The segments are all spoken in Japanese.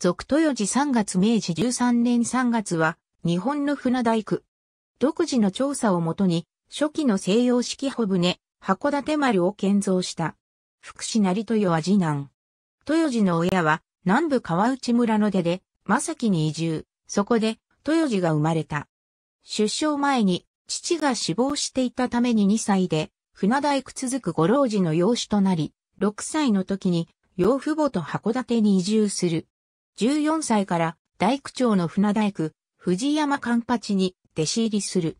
続豊寺3月明治13年3月は、日本の船大工。独自の調査をもとに、初期の西洋式帆船、函館丸を建造した。福祉成豊は次男。豊寺の親は、南部川内村の出で、正木に移住。そこで、豊寺が生まれた。出生前に、父が死亡していたために2歳で、船大工続く五老寺の養子となり、6歳の時に、養父母と函館に移住する。14歳から大工町の船大工、藤山勘八に弟子入りする。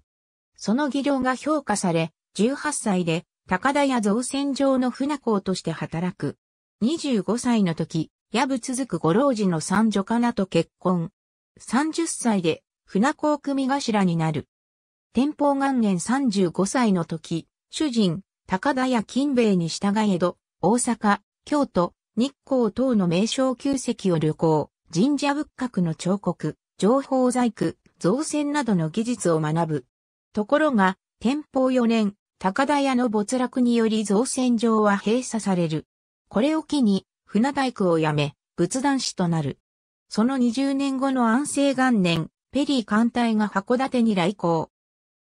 その技量が評価され、18歳で高田屋造船場の船工として働く。25歳の時、矢部続くご老寺の三女かなと結婚。30歳で船工組頭になる。天保元年35歳の時、主人、高田屋金兵衛に従えど、大阪、京都、日光等の名称旧跡を旅行。神社仏閣の彫刻、情報細工、造船などの技術を学ぶ。ところが、天保4年、高田屋の没落により造船場は閉鎖される。これを機に、船大工を辞め、仏壇師となる。その20年後の安政元年、ペリー艦隊が函館に来航。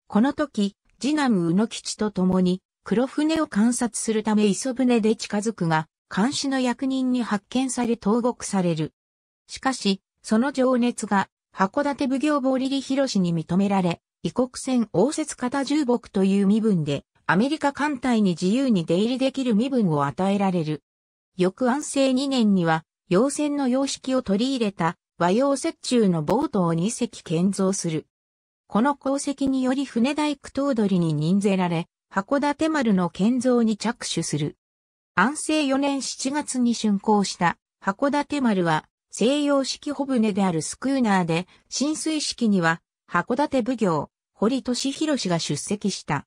この時、次男宇野吉と共に、黒船を観察するため磯船で近づくが、監視の役人に発見され投獄される。しかし、その情熱が、函館奉行坊リリ広氏に認められ、異国船応接型重木という身分で、アメリカ艦隊に自由に出入りできる身分を与えられる。翌安政2年には、洋船の様式を取り入れた和洋折衷のボートを2隻建造する。この功績により船大工頭取に任ぜられ、函館丸の建造に着手する。安政4年7月に竣工した函館丸は西洋式小舟であるスクーナーで、浸水式には、函館奉行、堀俊博が出席した。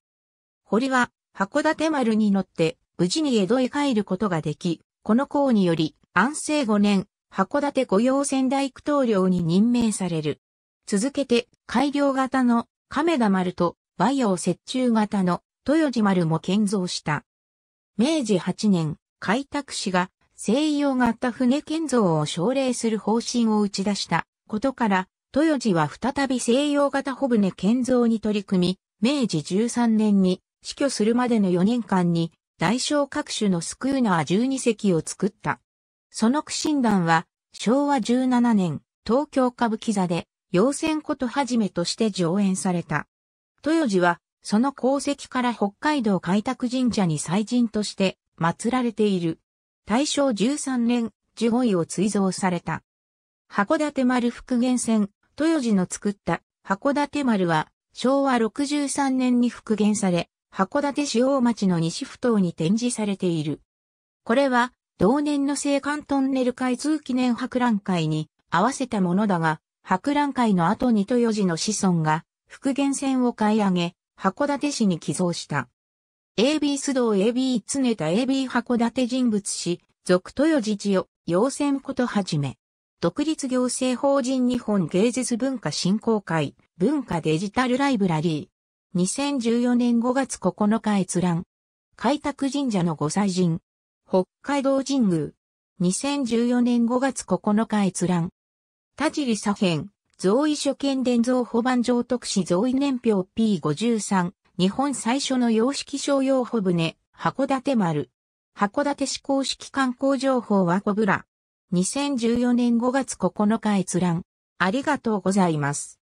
堀は、函館丸に乗って、無事に江戸へ帰ることができ、この校により、安政5年、函館御用船大工統領に任命される。続けて、改良型の亀田丸と、和洋折衷型の豊地丸も建造した。明治8年、開拓士が西洋型船建造を奨励する方針を打ち出したことから、豊地は再び西洋型帆船建造に取り組み、明治13年に死去するまでの4年間に大小各種のスクーナー12隻を作った。その苦心団は昭和17年東京歌舞伎座で陽線ことはじめとして上演された。豊地はその功績から北海道開拓神社に祭神として祀られている。大正13年、15位を追贈された。函館丸復元船、豊寺の作った函館丸は、昭和63年に復元され、函館市大町の西埠頭に展示されている。これは、同年の青函トンネル開通記念博覧会に合わせたものだが、博覧会の後に豊寺の子孫が復元船を買い上げ、函館市に寄贈した。AB 須藤 AB 常田 AB 函館人物史、続豊自治を、要選ことはじめ。独立行政法人日本芸術文化振興会、文化デジタルライブラリー。2014年5月9日閲覧。開拓神社の御祭神。北海道神宮。2014年5月9日閲覧。田尻左辺、増位所見伝蔵保番上特使増位年表 P53、日本最初の洋式商用帆船、函館丸。函館市公式観光情報はコブラ。2014年5月9日閲覧。ありがとうございます。